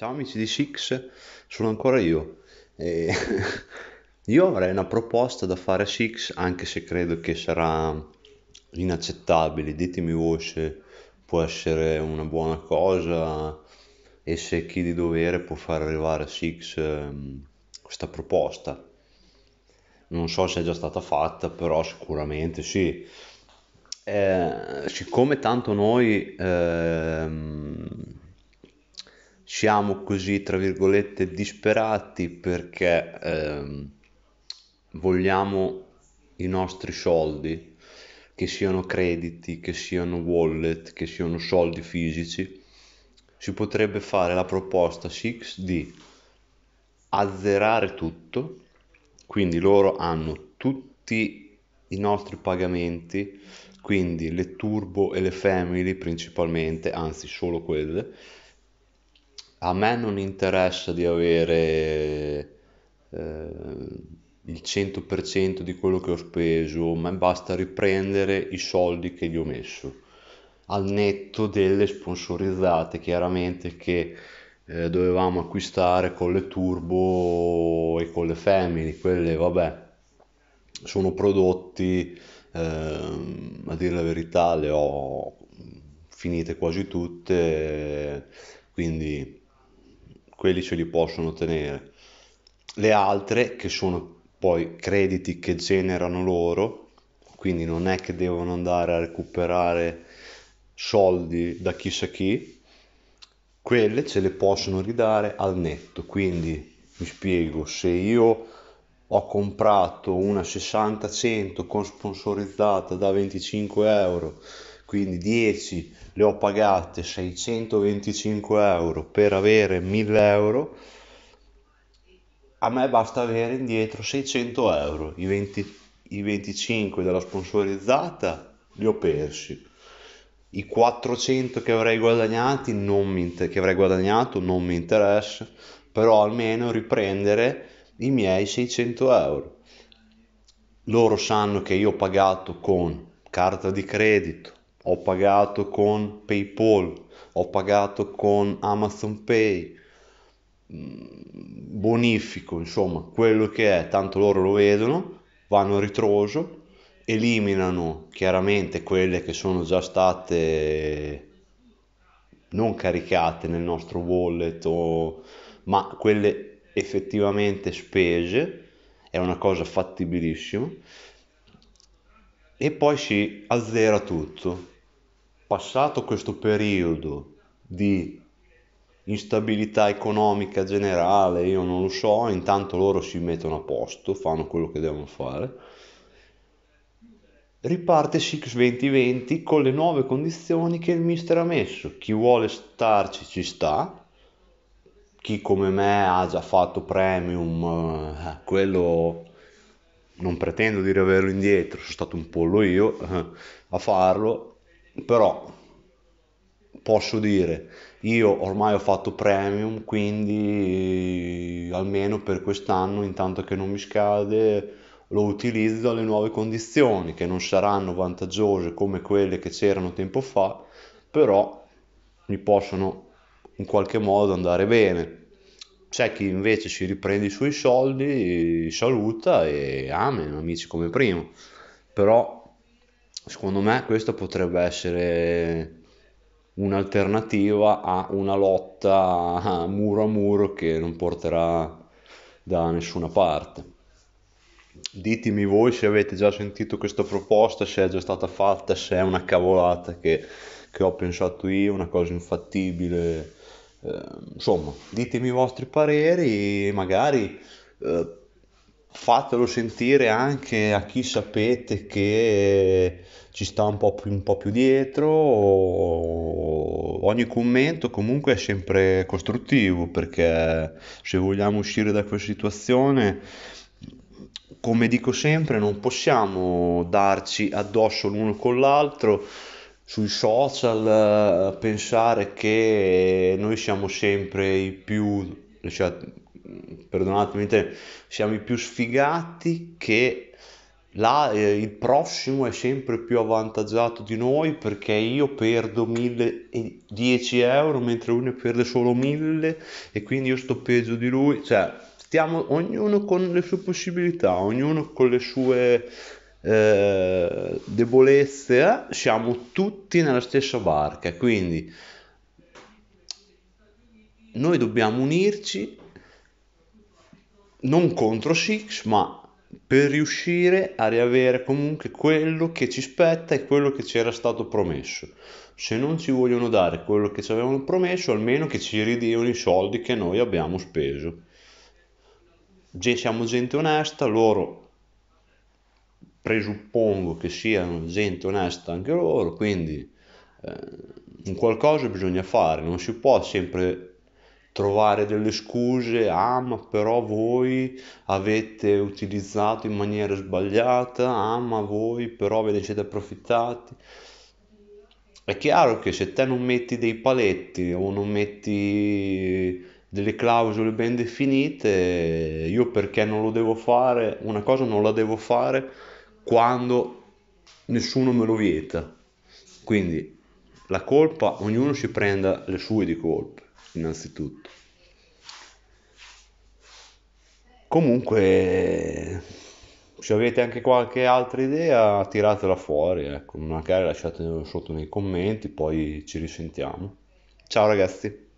Ciao amici di Six, sono ancora io. E io avrei una proposta da fare a Six, anche se credo che sarà inaccettabile. Ditemi voi se può essere una buona cosa e se chi di dovere può far arrivare a Six ehm, questa proposta. Non so se è già stata fatta, però sicuramente sì. Eh, siccome tanto noi... Ehm, siamo così, tra virgolette, disperati perché ehm, vogliamo i nostri soldi, che siano crediti, che siano wallet, che siano soldi fisici, si potrebbe fare la proposta six di azzerare tutto, quindi loro hanno tutti i nostri pagamenti, quindi le turbo e le family principalmente, anzi solo quelle, a me non interessa di avere eh, il 100% di quello che ho speso, ma basta riprendere i soldi che gli ho messo, al netto delle sponsorizzate chiaramente che eh, dovevamo acquistare con le turbo e con le family, quelle vabbè, sono prodotti, eh, a dire la verità, le ho finite quasi tutte, quindi quelli ce li possono tenere. Le altre, che sono poi crediti che generano loro, quindi non è che devono andare a recuperare soldi da chissà chi, quelle ce le possono ridare al netto. Quindi mi spiego, se io ho comprato una 60-100 con sponsorizzata da 25 euro quindi 10 le ho pagate 625 euro per avere 1000 euro a me basta avere indietro 600 euro i, 20, i 25 della sponsorizzata li ho persi i 400 che avrei, guadagnati non mi inter- che avrei guadagnato non mi interessa però almeno riprendere i miei 600 euro loro sanno che io ho pagato con carta di credito ho pagato con PayPal, ho pagato con Amazon Pay, mm, bonifico, insomma, quello che è, tanto loro lo vedono, vanno a ritroso, eliminano chiaramente quelle che sono già state non caricate nel nostro wallet, o, ma quelle effettivamente spese, è una cosa fattibilissima, e poi si azzera tutto passato questo periodo di instabilità economica generale, io non lo so, intanto loro si mettono a posto, fanno quello che devono fare. Riparte Six 2020 con le nuove condizioni che il mister ha messo. Chi vuole starci ci sta, chi come me ha già fatto premium, eh, quello non pretendo di averlo indietro, sono stato un pollo io eh, a farlo, però posso dire io ormai ho fatto premium quindi almeno per quest'anno intanto che non mi scade lo utilizzo alle nuove condizioni che non saranno vantaggiose come quelle che c'erano tempo fa però mi possono in qualche modo andare bene c'è chi invece si riprende i suoi soldi saluta e amen amici come prima però secondo me questa potrebbe essere un'alternativa a una lotta muro a muro che non porterà da nessuna parte. Ditemi voi se avete già sentito questa proposta, se è già stata fatta, se è una cavolata che, che ho pensato io, una cosa infattibile. Eh, insomma, ditemi i vostri pareri, magari eh, fatelo sentire anche a chi sapete che ci sta un po' più, un po più dietro. Ogni commento comunque è sempre costruttivo perché se vogliamo uscire da questa situazione, come dico sempre, non possiamo darci addosso l'uno con l'altro sui social eh, pensare che noi siamo sempre i più cioè, perdonatemi, siamo i più sfigati che là, eh, il prossimo è sempre più avvantaggiato di noi perché io perdo 1010 euro mentre lui ne perde solo 1000 e quindi io sto peggio di lui, cioè stiamo ognuno con le sue possibilità, ognuno con le sue eh, debolezze, eh? siamo tutti nella stessa barca, quindi noi dobbiamo unirci non contro Six, ma per riuscire a riavere comunque quello che ci spetta e quello che ci era stato promesso. Se non ci vogliono dare quello che ci avevano promesso, almeno che ci ridiano i soldi che noi abbiamo speso. siamo gente onesta, loro presuppongo che siano gente onesta anche loro, quindi eh, un qualcosa bisogna fare, non si può sempre trovare delle scuse, ah ma però voi avete utilizzato in maniera sbagliata, ah ma voi però ve ne siete approfittati. È chiaro che se te non metti dei paletti o non metti delle clausole ben definite, io perché non lo devo fare, una cosa non la devo fare quando nessuno me lo vieta. Quindi la colpa, ognuno si prenda le sue di colpe innanzitutto. Comunque, se avete anche qualche altra idea, tiratela fuori, ecco. magari lasciatemelo sotto nei commenti, poi ci risentiamo. Ciao ragazzi!